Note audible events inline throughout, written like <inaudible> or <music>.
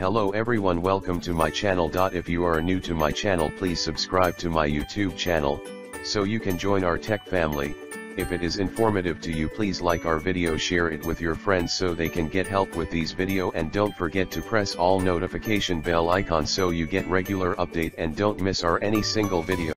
Hello everyone welcome to my channel. If you are new to my channel please subscribe to my YouTube channel, so you can join our tech family, if it is informative to you please like our video share it with your friends so they can get help with these video and don't forget to press all notification bell icon so you get regular update and don't miss our any single video.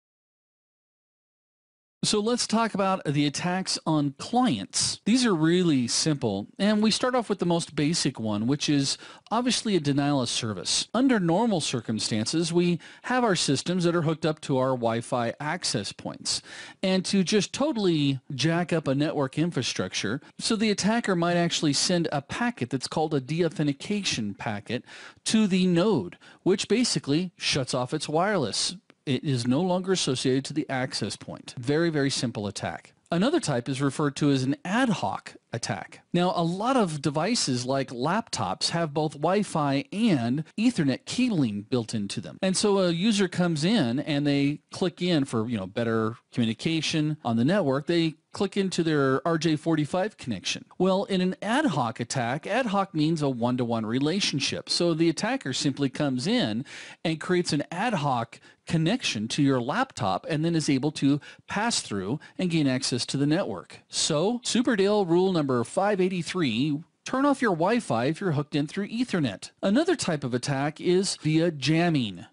So let's talk about the attacks on clients. These are really simple. And we start off with the most basic one, which is obviously a denial of service. Under normal circumstances, we have our systems that are hooked up to our Wi-Fi access points. And to just totally jack up a network infrastructure, so the attacker might actually send a packet that's called a deauthentication packet to the node, which basically shuts off its wireless it is no longer associated to the access point. Very, very simple attack. Another type is referred to as an ad hoc attack. Now, a lot of devices like laptops have both Wi-Fi and Ethernet cabling built into them. And so a user comes in and they click in for, you know, better communication on the network. They click into their RJ45 connection. Well, in an ad hoc attack, ad hoc means a one-to-one relationship. So the attacker simply comes in and creates an ad hoc connection to your laptop and then is able to pass through and gain access to the network. So Superdale rule number 583 Turn off your Wi-Fi if you're hooked in through Ethernet. Another type of attack is via jamming.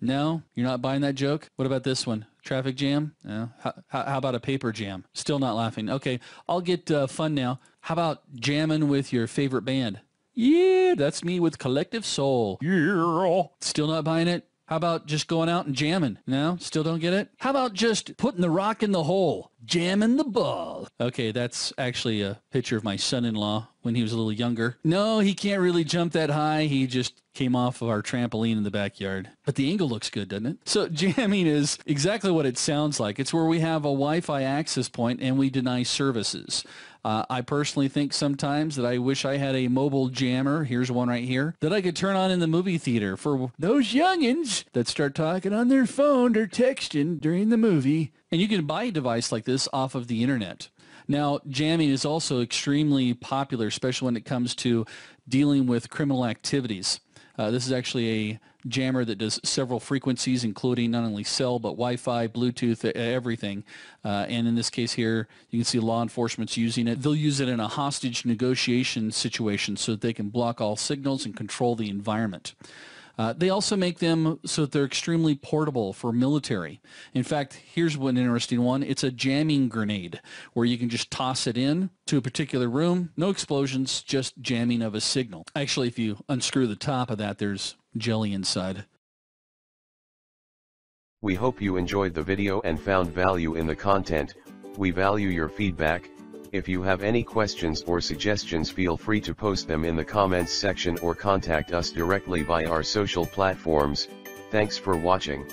No, you're not buying that joke? What about this one? Traffic jam? Yeah. Uh, how, how, about a paper jam? Still not laughing. Okay, I'll get uh, fun now. How about jamming with your favorite band? Yeah, that's me with Collective Soul. Yeah. Still not buying it? How about just going out and jamming? No, still don't get it? How about just putting the rock in the hole? jamming the ball. Okay, that's actually a picture of my son-in-law when he was a little younger. No, he can't really jump that high. He just came off of our trampoline in the backyard. But the angle looks good, doesn't it? So <laughs> jamming is exactly what it sounds like. It's where we have a Wi-Fi access point and we deny services. Uh, I personally think sometimes that I wish I had a mobile jammer. Here's one right here that I could turn on in the movie theater for those youngins that start talking on their phone or texting during the movie. And you can buy a device like this off of the internet. Now, jamming is also extremely popular, especially when it comes to dealing with criminal activities. Uh, this is actually a jammer that does several frequencies, including not only cell, but Wi-Fi, Bluetooth, everything. Uh, and in this case here, you can see law enforcement's using it. They'll use it in a hostage negotiation situation so that they can block all signals and control the environment. Uh, they also make them so that they're extremely portable for military. In fact, here's one interesting one. It's a jamming grenade where you can just toss it in to a particular room. No explosions, just jamming of a signal. Actually, if you unscrew the top of that, there's jelly inside. We hope you enjoyed the video and found value in the content. We value your feedback if you have any questions or suggestions feel free to post them in the comments section or contact us directly by our social platforms, thanks for watching.